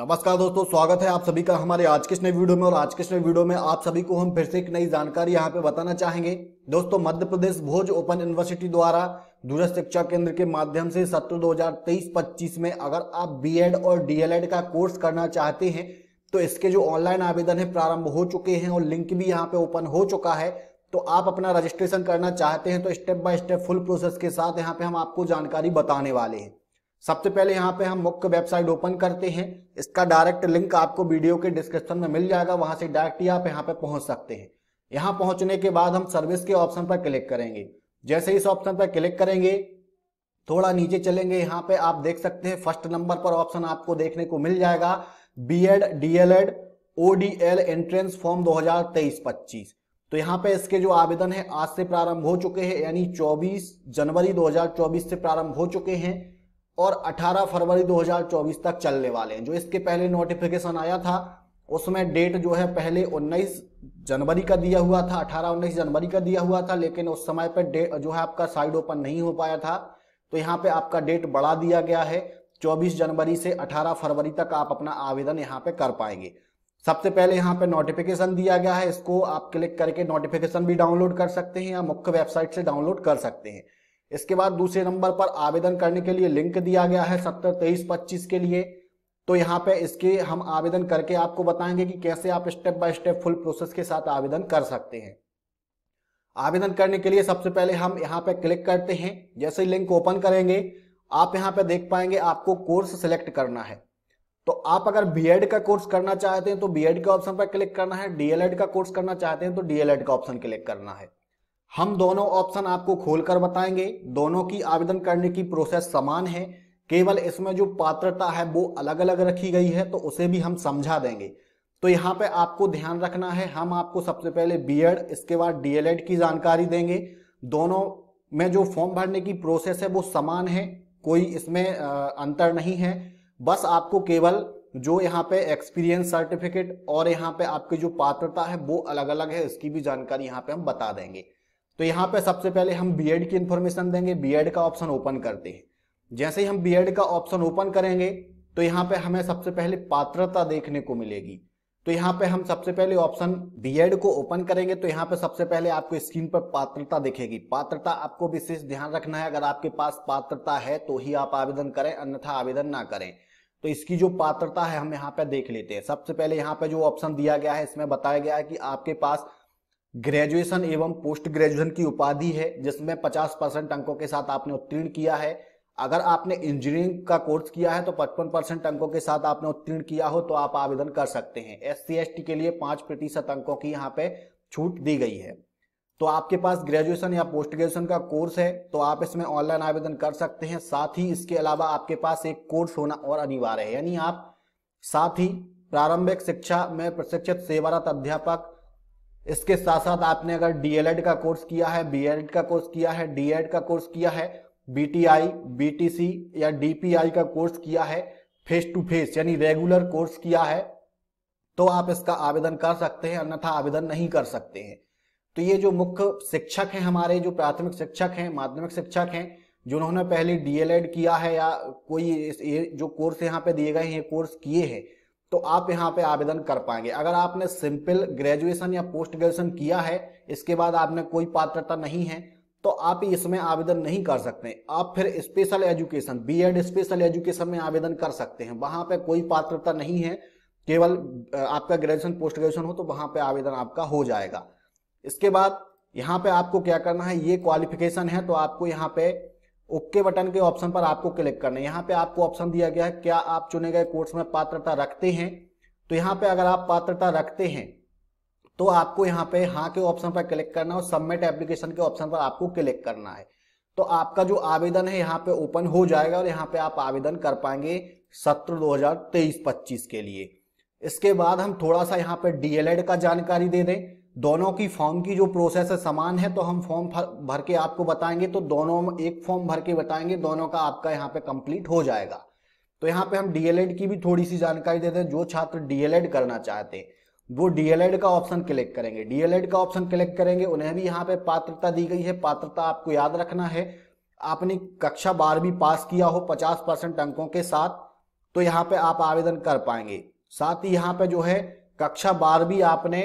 नमस्कार दोस्तों स्वागत है आप सभी का हमारे आज के नए वीडियो में और आज के नए वीडियो में आप सभी को हम फिर से एक नई जानकारी यहाँ पे बताना चाहेंगे दोस्तों मध्य प्रदेश भोज ओपन यूनिवर्सिटी द्वारा दूरस्थ शिक्षा केंद्र के माध्यम से सत्र तेईस पच्चीस में अगर आप बीएड और डीएलएड का कोर्स करना चाहते हैं तो इसके जो ऑनलाइन आवेदन है प्रारंभ हो चुके हैं और लिंक भी यहाँ पे ओपन हो चुका है तो आप अपना रजिस्ट्रेशन करना चाहते हैं तो step by step full process के साथ यहाँ पे हम आपको जानकारी बताने वाले हैं सबसे पहले यहाँ पे हम मुख्य वेबसाइट ओपन करते हैं इसका डायरेक्ट लिंक आपको वीडियो के डिस्क्रिप्शन में मिल जाएगा वहां से डायरेक्ट ही आप यहाँ पे पहुंच सकते हैं यहाँ पहुंचने के बाद हम सर्विस के ऑप्शन पर क्लिक करेंगे जैसे इस ऑप्शन पर क्लिक करेंगे थोड़ा नीचे चलेंगे यहाँ पे आप देख सकते हैं फर्स्ट नंबर पर ऑप्शन आपको देखने को मिल जाएगा B Ed D L Ed O D L entrance form दो हजार तेईस पच्चीस तो यहाँ पे इसके जो आवेदन है आज से प्रारंभ हो चुके हैं यानी 24 जनवरी 2024 से प्रारंभ हो चुके हैं और 18 फरवरी 2024 तक चलने वाले हैं जो इसके पहले नोटिफिकेशन आया था उसमें डेट जो है पहले 19 जनवरी का दिया हुआ था 18 19 जनवरी का दिया हुआ था लेकिन उस समय पर डेट जो है आपका साइड ओपन नहीं हो पाया था तो यहाँ पे आपका डेट बढ़ा दिया गया है 24 जनवरी से 18 फरवरी तक आप अपना आवेदन यहाँ पे कर पाएंगे सबसे पहले यहाँ पे नोटिफिकेशन दिया गया है इसको आप क्लिक करके नोटिफिकेशन भी डाउनलोड कर सकते हैं या मुख्य वेबसाइट से डाउनलोड कर सकते हैं इसके बाद दूसरे नंबर पर आवेदन करने के लिए लिंक दिया गया है सत्तर तेईस पच्चीस के लिए तो यहाँ पे इसके हम आवेदन करके आपको बताएंगे कि कैसे आप step by step full process के साथ आवेदन कर सकते हैं आवेदन करने के लिए सबसे पहले हम यहाँ पे क्लिक करते हैं जैसे लिंक ओपन करेंगे आप यहाँ पे देख पाएंगे आपको कोर्स सिलेक्ट करना है तो आप अगर बीएड का कोर्स करना चाहते हैं तो बीएड के ऑप्शन पर क्लिक करना है डीएलएड का कोर्स करना चाहते हैं तो डीएलएड का ऑप्शन क्लिक करना है हम दोनों ऑप्शन आपको खोलकर बताएंगे दोनों की आवेदन करने की प्रोसेस समान है केवल इसमें जो पात्रता है वो अलग अलग रखी गई है तो उसे भी हम समझा देंगे तो यहाँ पे आपको ध्यान रखना है हम आपको सबसे पहले बीएड इसके बाद डीएलएड की जानकारी देंगे दोनों में जो फॉर्म भरने की प्रोसेस है वो समान है कोई इसमें अंतर नहीं है बस आपको केवल जो यहाँ पे एक्सपीरियंस सर्टिफिकेट और यहाँ पे आपकी जो पात्रता है वो अलग अलग है इसकी भी जानकारी यहाँ पे हम बता देंगे तो यहाँ पे सबसे पहले हम बीएड की इन्फॉर्मेशन देंगे बीएड का ऑप्शन ओपन करते हैं जैसे ही हम बीएड का ऑप्शन ओपन करेंगे तो यहाँ पे हमें सबसे पहले पात्रता देखने को मिलेगी तो यहाँ पे हम सबसे पहले ऑप्शन बीएड को ओपन करेंगे तो यहाँ पे सबसे पहले आपको स्क्रीन पर पात्रता दिखेगी पात्रता आपको विशेष ध्यान रखना है अगर आपके पास पात्रता है तो ही आप आवेदन करें अन्यथा आवेदन ना करें तो इसकी जो पात्रता है हम यहाँ पे देख लेते हैं सबसे पहले यहाँ पे जो ऑप्शन दिया गया है इसमें बताया गया है कि आपके पास ग्रेजुएशन एवं पोस्ट ग्रेजुएशन की उपाधि है जिसमें 50 परसेंट अंकों के साथ आपने उत्तीर्ण किया है अगर आपने इंजीनियरिंग का कोर्स किया है तो 55 परसेंट अंकों के साथ आपने उत्तीर्ण किया हो तो आप आवेदन कर सकते हैं एस सी के लिए पांच प्रतिशत अंकों की यहाँ पे छूट दी गई है तो आपके पास ग्रेजुएशन या पोस्ट ग्रेजुएशन का कोर्स है तो आप इसमें ऑनलाइन आवेदन कर सकते हैं साथ ही इसके अलावा आपके पास एक कोर्स होना और अनिवार्य है यानी आप साथ ही प्रारंभिक शिक्षा में प्रशिक्षित सेवारत अध्यापक इसके साथ साथ आपने अगर डीएलएड का कोर्स किया है बीएड का कोर्स किया है डीएड का कोर्स किया है बीटीआई बीटीसी या डीपीआई का कोर्स किया है फेस टू फेस यानी रेगुलर कोर्स किया है तो आप इसका आवेदन कर सकते हैं अन्यथा आवेदन नहीं कर सकते हैं तो ये जो मुख्य शिक्षक हैं हमारे जो प्राथमिक शिक्षक हैं माध्यमिक शिक्षक हैं जिन्होंने पहले डीएलएड किया है या कोई जो कोर्स यहाँ पे दिए गए हैं कोर्स किए हैं तो आप यहाँ पे आवेदन कर पाएंगे अगर आपने सिंपल ग्रेजुएशन या पोस्ट ग्रेजुएशन किया है इसके बाद आपने कोई पात्रता नहीं है तो आप इसमें आवेदन नहीं कर सकते आप फिर special education B special education में आवेदन कर सकते हैं वहां पर कोई पात्रता नहीं है केवल आपका ग्रेजुएशन पोस्ट ग्रेजुएशन हो तो वहां पे आवेदन आपका हो जाएगा इसके बाद यहाँ पे आपको क्या करना है ये क्वालिफिकेशन है तो आपको यहाँ पे ओके बटन के ऑप्शन पर आपको क्लिक करना है यहाँ पे आपको ऑप्शन दिया गया है क्या आप चुने गए कोर्स में पात्रता रखते हैं तो यहाँ पे अगर आप पात्रता रखते हैं तो आपको यहाँ पे हाँ के ऑप्शन पर क्लिक करना है और सबमिट एप्लीकेशन के ऑप्शन पर आपको क्लिक करना है तो आपका जो आवेदन है यहाँ पे ओपन हो जाएगा और यहाँ पे आप आवेदन कर पाएंगे सत्र 2023 पच्चीस के लिए इसके बाद हम थोड़ा सा यहाँ पे डीएलएड का जानकारी दे दें दोनों की फॉर्म की जो प्रोसेस है समान है तो हम फॉर्म भर के आपको बताएंगे तो दोनों एक फॉर्म भर के बताएंगे दोनों का आपका यहाँ पे कंप्लीट हो जाएगा तो यहाँ पे हम डीएलएड की भी थोड़ी सी जानकारी देते हैं जो छात्र डीएलएड करना चाहते हैं वो डीएलएड का ऑप्शन क्लिक करेंगे डीएलएड का ऑप्शन क्लिक करेंगे उन्हें भी यहाँ पे पात्रता दी गई है पात्रता आपको याद रखना है आपने कक्षा बारहवीं पास किया हो पचास परसेंट अंकों के साथ तो यहाँ पे आप आवेदन कर पाएंगे साथ ही यहाँ पे जो है कक्षा बारहवीं आपने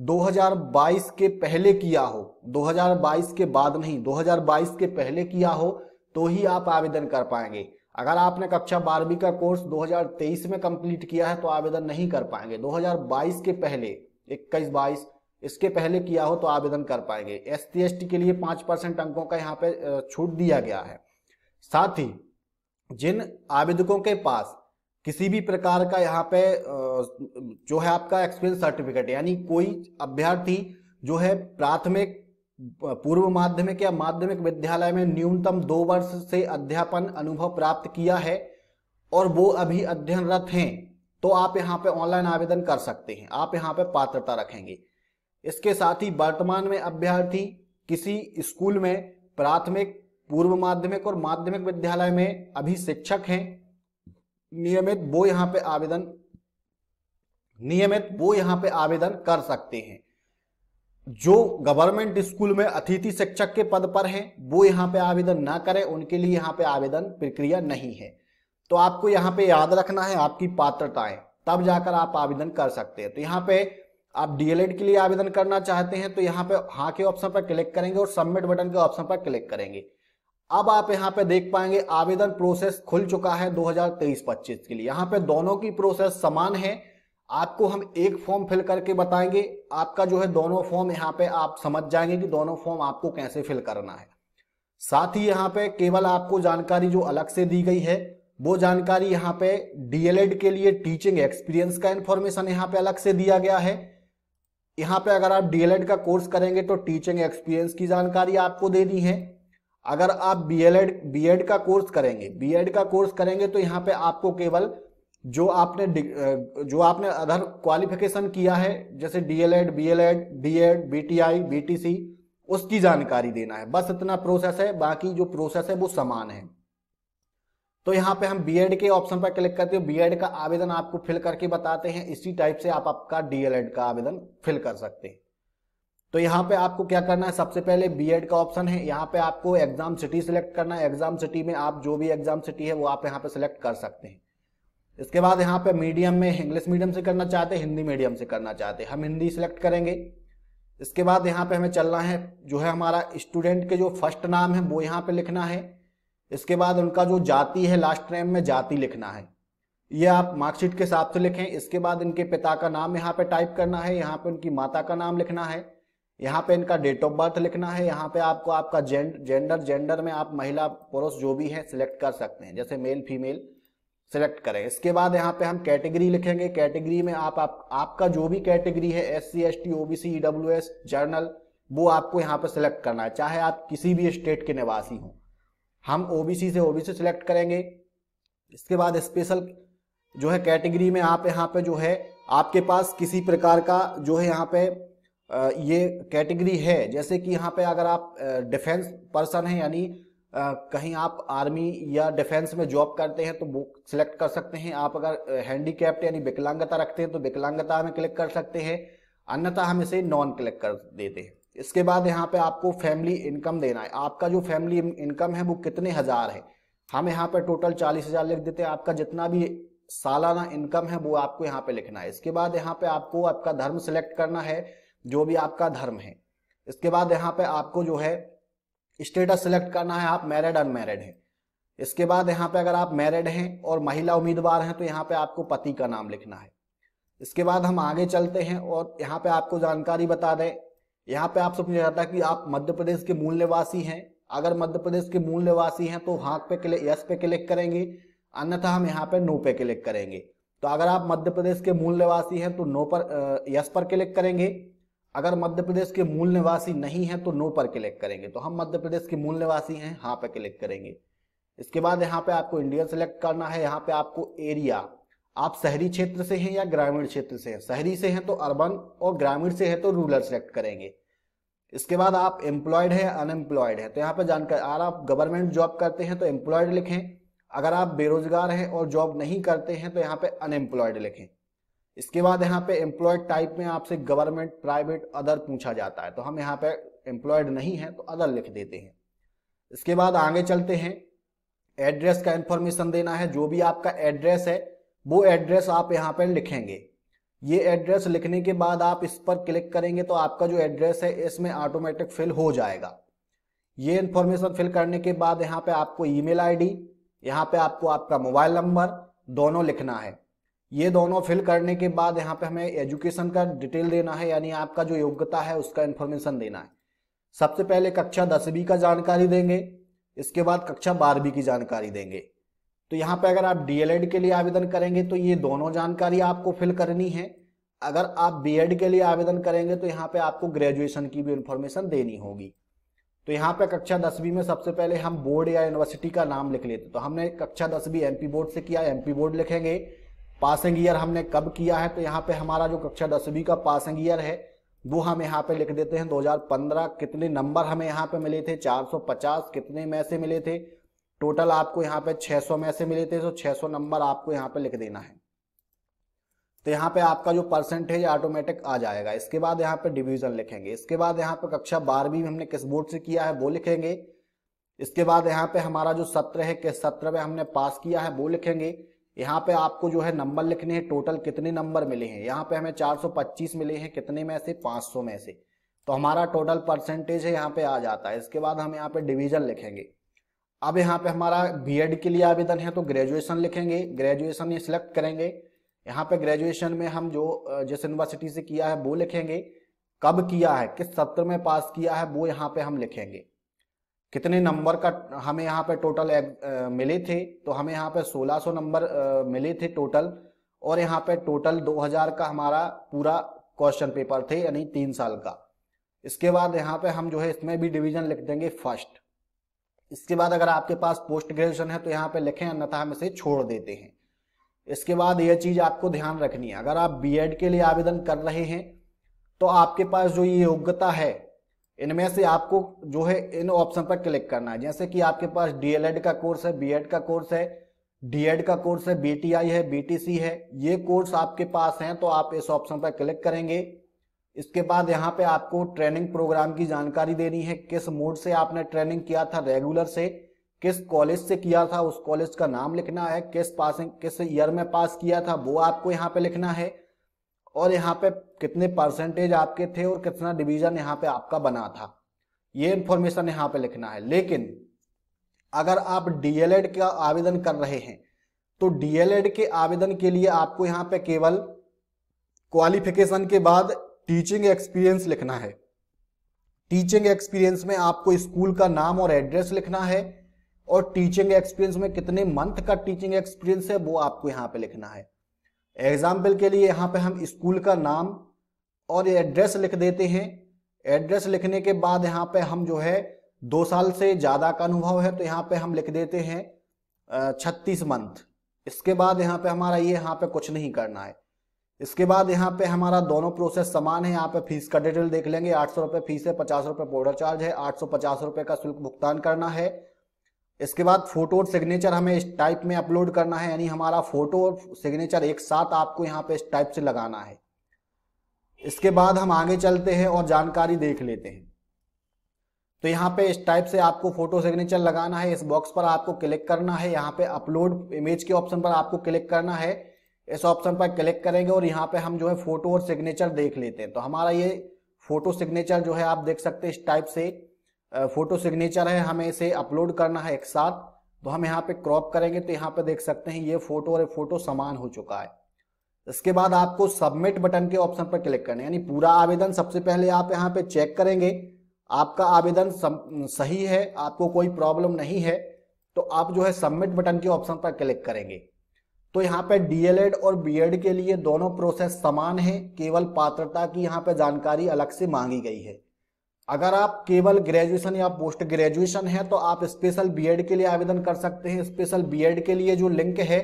2022 के पहले किया हो 2022 के बाद नहीं 2022 के पहले किया हो तो ही आप आवेदन कर पाएंगे अगर आपने कक्षा बारहवीं का कोर्स 2023 में कंप्लीट किया है तो आवेदन नहीं कर पाएंगे 2022 के पहले इक्कीस बाईस इसके पहले किया हो तो आवेदन कर पाएंगे एस टी के लिए पांच परसेंट अंकों का यहाँ पे छूट दिया गया है साथ ही जिन आवेदकों के पास किसी भी प्रकार का यहाँ पे जो है आपका एक्सपीरियंस सर्टिफिकेट यानी कोई अभ्यर्थी जो है प्राथमिक पूर्व माध्यमिक या माध्यमिक विद्यालय में न्यूनतम दो वर्ष से अध्यापन अनुभव प्राप्त किया है और वो अभी अध्ययनरत हैं तो आप यहाँ पे ऑनलाइन आवेदन कर सकते हैं आप यहाँ पे पात्रता रखेंगे इसके साथ ही वर्तमान में अभ्यर्थी किसी स्कूल में प्राथमिक पूर्व माध्यमिक और माध्यमिक विद्यालय में अभी शिक्षक हैं नियमित वो यहां पे आवेदन नियमित वो यहाँ पे आवेदन कर सकते हैं जो गवर्नमेंट स्कूल में अतिथि शिक्षक के पद पर हैं वो यहाँ पे आवेदन ना करें उनके लिए यहाँ पे आवेदन प्रक्रिया नहीं है तो आपको यहाँ पे याद रखना है आपकी पात्रताएं तब जाकर आप आवेदन कर सकते हैं तो यहाँ पे आप डीएलएड के लिए आवेदन करना चाहते हैं तो यहाँ पे हाँ के ऑप्शन पर क्लिक करेंगे और सबमिट बटन के ऑप्शन पर क्लिक करेंगे अब आप यहां पे देख पाएंगे आवेदन प्रोसेस खुल चुका है 2023-25 के लिए यहां पे दोनों की प्रोसेस समान है आपको हम एक फॉर्म फिल करके बताएंगे आपका जो है दोनों फॉर्म यहाँ पे आप समझ जाएंगे कि दोनों फॉर्म आपको कैसे फिल करना है साथ ही यहाँ पे केवल आपको जानकारी जो अलग से दी गई है वो जानकारी यहाँ पे डीएलएड के लिए टीचिंग एक्सपीरियंस का इंफॉर्मेशन यहाँ पे अलग से दिया गया है यहाँ पे अगर आप डीएलएड का कोर्स करेंगे तो टीचिंग एक्सपीरियंस की जानकारी आपको देनी है अगर आप B L Ed B Ed का कोर्स करेंगे बी एड का कोर्स करेंगे तो यहाँ पे आपको केवल जो आपने जो आपने अदर क्वालिफिकेशन किया है जैसे D L Ed B L Ed D Ed B T I B T C उसकी जानकारी देना है बस इतना प्रोसेस है बाकी जो प्रोसेस है वो समान है तो यहाँ पे हम बीएड के ऑप्शन पर क्लिक करते हैं बीएड का आवेदन आपको फिल करके बताते हैं इसी टाइप से आप आपका डीएलएड का आवेदन फिल कर सकते हैं तो यहाँ पे आपको क्या करना है सबसे पहले बीएड का ऑप्शन है यहाँ पे आपको एग्जाम सिटी सिलेक्ट करना है एग्जाम सिटी में आप जो भी एग्जाम सिटी है वो आप यहाँ पे सिलेक्ट कर सकते हैं इसके बाद यहाँ पे मीडियम में इंग्लिश मीडियम से करना चाहते हैं हिंदी मीडियम से करना चाहते हैं हम हिंदी सिलेक्ट करेंगे इसके बाद यहाँ पे हमें चलना है जो है हमारा स्टूडेंट के जो फर्स्ट नाम है वो यहाँ पे लिखना है इसके बाद उनका जो जाति है लास्ट नेम में जाति लिखना है ये आप मार्कशीट के हिसाब से लिखें इसके बाद इनके पिता का नाम यहाँ पे टाइप करना है यहाँ पे उनकी माता का नाम लिखना है यहाँ पे इनका डेट ऑफ बर्थ लिखना है यहाँ पे आपको आपका जेंड जेंडर जेंडर में आप महिला पुरुष जो भी है सिलेक्ट कर सकते हैं जैसे मेल फीमेल सिलेक्ट करें इसके बाद यहाँ पे हम कैटेगरी लिखेंगे कैटेगरी में आप, आप आपका जो भी कैटेगरी है S C S T OBC EW S general वो आपको यहाँ पे सिलेक्ट करना है चाहे आप किसी भी स्टेट के निवासी हों हम ओबीसी से ओबीसी सिलेक्ट करेंगे इसके बाद स्पेशल जो है कैटेगरी में आप यहाँ पे जो है आपके पास किसी प्रकार का जो है यहाँ पे ये कैटेगरी है जैसे कि यहाँ पे अगर आप डिफेंस पर्सन हैं यानी कहीं आप आर्मी या डिफेंस में जॉब करते हैं तो वो सिलेक्ट कर सकते हैं आप अगर हैंडीकैप्ड यानी विकलांगता रखते हैं तो विकलांगता में क्लिक कर सकते हैं अन्यथा हम इसे नॉन क्लिक कर देते हैं इसके बाद यहाँ पे आपको फैमिली इनकम देना है आपका जो फैमिली इनकम है वो कितने हजार है हम यहाँ पे टोटल चालीस हजार लिख देते हैं आपका जितना भी सालाना इनकम है वो आपको यहाँ पे लिखना है इसके बाद यहाँ पे आपको आपका धर्म सिलेक्ट करना है जो भी आपका धर्म है इसके बाद यहाँ पे आपको जो है स्टेटस सिलेक्ट करना है आप मैरिड अनमैरिड हैं इसके बाद यहाँ पे अगर आप मैरिड हैं और महिला उम्मीदवार हैं तो यहाँ पे आपको पति का नाम लिखना है इसके बाद हम आगे चलते हैं और यहाँ पे आपको जानकारी बता दें यहाँ पे आप समझा जाता है कि आप मध्य प्रदेश के मूल निवासी हैं अगर मध्य प्रदेश के मूल निवासी हैं तो हाँ पे क्लिक यस पे क्लिक करेंगे अन्यथा हम यहाँ पे नो पे क्लिक करेंगे तो अगर आप मध्य प्रदेश के मूल निवासी हैं तो नो पर यस पर क्लिक करेंगे अगर मध्य प्रदेश के मूल निवासी नहीं है तो नो पर क्लिक करेंगे तो हम मध्य प्रदेश के मूल निवासी हैं हाँ पर क्लिक करेंगे इसके बाद यहाँ पे आपको इंडियन सेलेक्ट करना है यहाँ पे आपको एरिया आप शहरी क्षेत्र से हैं या ग्रामीण क्षेत्र से हैं शहरी से हैं तो अर्बन और ग्रामीण से है तो रूरल सेलेक्ट करेंगे इसके बाद आप एम्प्लॉयड है अनएम्प्लॉयड है तो यहाँ पे जानकारी अगर आप गवर्नमेंट जॉब करते हैं तो एम्प्लॉयड लिखें अगर आप बेरोजगार हैं और जॉब नहीं करते हैं तो यहाँ पे अनएम्प्लॉयड लिखें इसके बाद यहाँ पे एम्प्लॉयड टाइप में आपसे गवर्नमेंट प्राइवेट अदर पूछा जाता है तो हम यहाँ पे एम्प्लॉयड नहीं है तो अदर लिख देते हैं इसके बाद आगे चलते हैं एड्रेस का इंफॉर्मेशन देना है जो भी आपका एड्रेस है वो एड्रेस आप यहाँ पर लिखेंगे ये एड्रेस लिखने के बाद आप इस पर क्लिक करेंगे तो आपका जो एड्रेस है इसमें ऑटोमेटिक फिल हो जाएगा ये इंफॉर्मेशन फिल करने के बाद यहाँ पे आपको ईमेल आईडी यहाँ पे आपको आपका मोबाइल नंबर दोनों लिखना है ये दोनों फिल करने के बाद यहाँ पे हमें एजुकेशन का डिटेल देना है यानी आपका जो योग्यता है उसका इन्फॉर्मेशन देना है सबसे पहले कक्षा दसवीं का जानकारी देंगे इसके बाद कक्षा बारहवीं की जानकारी देंगे तो यहाँ पे अगर आप डीएलएड के लिए आवेदन करेंगे तो ये दोनों जानकारी आपको फिल करनी है अगर आप बीएड के लिए आवेदन करेंगे तो यहाँ पे आपको ग्रेजुएशन की भी इन्फॉर्मेशन देनी होगी तो यहाँ पे कक्षा दसवीं में सबसे पहले हम बोर्ड या यूनिवर्सिटी का नाम लिख लेते तो हमने कक्षा दसवीं एमपी बोर्ड से किया एमपी बोर्ड लिखेंगे पासिंग ईयर हमने कब किया है तो यहाँ पे हमारा जो कक्षा दसवीं का पासिंग ईयर है वो हम यहाँ पे लिख देते हैं 2015 कितने नंबर हमें यहाँ पे मिले थे 450 कितने में से मिले थे टोटल आपको यहाँ पे 600 में से मिले थे तो 600 नंबर आपको यहाँ पे लिख देना है तो यहाँ पे आपका जो परसेंटेज ऑटोमेटिक आ जाएगा इसके बाद यहाँ पे डिवीजन लिखेंगे इसके बाद यहाँ पे कक्षा बारहवीं हमने किस बोर्ड से किया है वो लिखेंगे इसके बाद यहाँ पे हमारा जो सत्र है किस सत्र में हमने पास किया है वो लिखेंगे यहाँ पे आपको जो है नंबर लिखने हैं टोटल कितने नंबर मिले हैं यहाँ पे हमें 425 मिले हैं कितने में से 500 में से तो हमारा टोटल परसेंटेज है यहाँ पे आ जाता है इसके बाद हम यहाँ पे डिवीजन लिखेंगे अब यहाँ पे हमारा बीएड के लिए आवेदन है तो ग्रेजुएशन लिखेंगे ग्रेजुएशन ये सिलेक्ट करेंगे यहाँ पे ग्रेजुएशन में हम जो जिस यूनिवर्सिटी से किया है वो लिखेंगे कब किया है किस सत्र में पास किया है वो यहाँ पे हम लिखेंगे कितने नंबर का हमें यहाँ पे टोटल आ, मिले थे तो हमें यहाँ पे 1600 नंबर आ, मिले थे टोटल और यहाँ पे टोटल 2000 का हमारा पूरा क्वेश्चन पेपर थे यानी तीन साल का इसके बाद यहाँ पे हम जो है इसमें भी डिवीजन लिख देंगे फर्स्ट इसके बाद अगर आपके पास पोस्ट ग्रेजुएशन है तो यहाँ पे लिखें अन्यथा हम इसे छोड़ देते हैं इसके बाद यह चीज आपको ध्यान रखनी है अगर आप बी के लिए आवेदन कर रहे हैं तो आपके पास जो ये योग्यता है इनमें से आपको जो है इन ऑप्शन पर क्लिक करना है जैसे कि आपके पास डीएलएड का कोर्स है बीएड का कोर्स है डीएड का कोर्स है बीटीआई है बीटीसी है ये कोर्स आपके पास हैं तो आप इस ऑप्शन पर क्लिक करेंगे इसके बाद यहाँ पे आपको ट्रेनिंग प्रोग्राम की जानकारी देनी है किस मोड से आपने ट्रेनिंग किया था रेगुलर से किस कॉलेज से किया था उस कॉलेज का नाम लिखना है किस पासिंग किस ईयर में पास किया था वो आपको यहाँ पे लिखना है और यहाँ पे कितने परसेंटेज आपके थे और कितना डिवीजन यहाँ पे आपका बना था ये इंफॉर्मेशन यहाँ पे लिखना है लेकिन अगर आप डीएलएड का आवेदन कर रहे हैं तो डीएलएड के आवेदन के लिए आपको यहाँ पे केवल क्वालिफिकेशन के बाद टीचिंग एक्सपीरियंस लिखना है टीचिंग एक्सपीरियंस में आपको स्कूल का नाम और एड्रेस लिखना है और टीचिंग एक्सपीरियंस में कितने मंथ का टीचिंग एक्सपीरियंस है वो आपको यहाँ पे लिखना है एग्जाम्पल के लिए यहाँ पे हम स्कूल का नाम और एड्रेस लिख देते हैं एड्रेस लिखने के बाद यहाँ पे हम जो है दो साल से ज़्यादा का अनुभव है तो यहाँ पे हम लिख देते हैं छत्तीस मंथ इसके बाद यहाँ पे हमारा ये यहाँ पे कुछ नहीं करना है इसके बाद यहाँ पे हमारा दोनों प्रोसेस समान है यहाँ पे फीस का डिटेल देख लेंगे आठ सौ रुपये फीस है पचास रुपये बोर्डर चार्ज है आठ सौ पचास रुपये का शुल्क भुगतान करना है इसके बाद फोटो और सिग्नेचर हमें इस टाइप में अपलोड करना है यानी हमारा फोटो और सिग्नेचर एक साथ आपको यहाँ पे इस टाइप से लगाना है इसके बाद हम आगे चलते हैं और जानकारी देख लेते हैं तो यहाँ पे इस टाइप से आपको फोटो सिग्नेचर लगाना है इस बॉक्स पर आपको क्लिक करना है यहाँ पे अपलोड इमेज के ऑप्शन पर आपको क्लिक करना है इस ऑप्शन पर क्लिक करेंगे और यहाँ पे हम जो है फोटो और सिग्नेचर देख लेते हैं तो हमारा ये फोटो सिग्नेचर जो है आप देख सकते हैं इस टाइप से फोटो सिग्नेचर है हमें इसे अपलोड करना है एक साथ तो हम यहाँ पे क्रॉप करेंगे तो यहाँ पे देख सकते हैं ये फोटो और ये फोटो समान हो चुका है इसके बाद आपको सबमिट बटन के ऑप्शन पर क्लिक करना है यानी पूरा आवेदन सबसे पहले आप यहाँ पे चेक करेंगे आपका आवेदन सही है आपको कोई प्रॉब्लम नहीं है तो आप जो है सबमिट बटन के ऑप्शन पर क्लिक करेंगे तो यहाँ पे डीएलएड और बीएड के लिए दोनों प्रोसेस समान है केवल पात्रता की यहाँ पे जानकारी अलग से मांगी गई है अगर आप केवल ग्रेजुएशन या पोस्ट ग्रेजुएशन है तो आप स्पेशल बीएड के लिए आवेदन कर सकते हैं स्पेशल बीएड के लिए जो लिंक है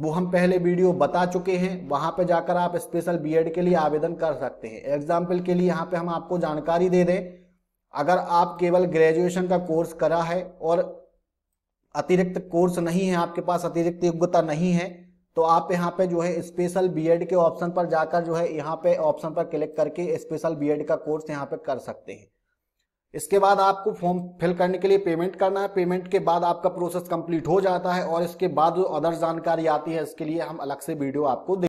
वो हम पहले वीडियो बता चुके हैं वहाँ पे जाकर आप स्पेशल बीएड के लिए आवेदन कर सकते हैं एग्जाम्पल के लिए यहाँ पे हम आपको जानकारी दे दें अगर आप केवल ग्रेजुएशन का कोर्स करा है और अतिरिक्त कोर्स नहीं है आपके पास अतिरिक्त योग्यता नहीं है तो आप यहाँ पे जो है स्पेशल बीएड के ऑप्शन पर जाकर जो है यहाँ पे ऑप्शन पर क्लिक करके स्पेशल बीएड का कोर्स यहाँ पे कर सकते हैं इसके बाद आपको फॉर्म फिल करने के लिए पेमेंट करना है पेमेंट के बाद आपका प्रोसेस कंप्लीट हो जाता है और इसके बाद जो अदर जानकारी आती है इसके लिए हम अलग से वीडियो आपको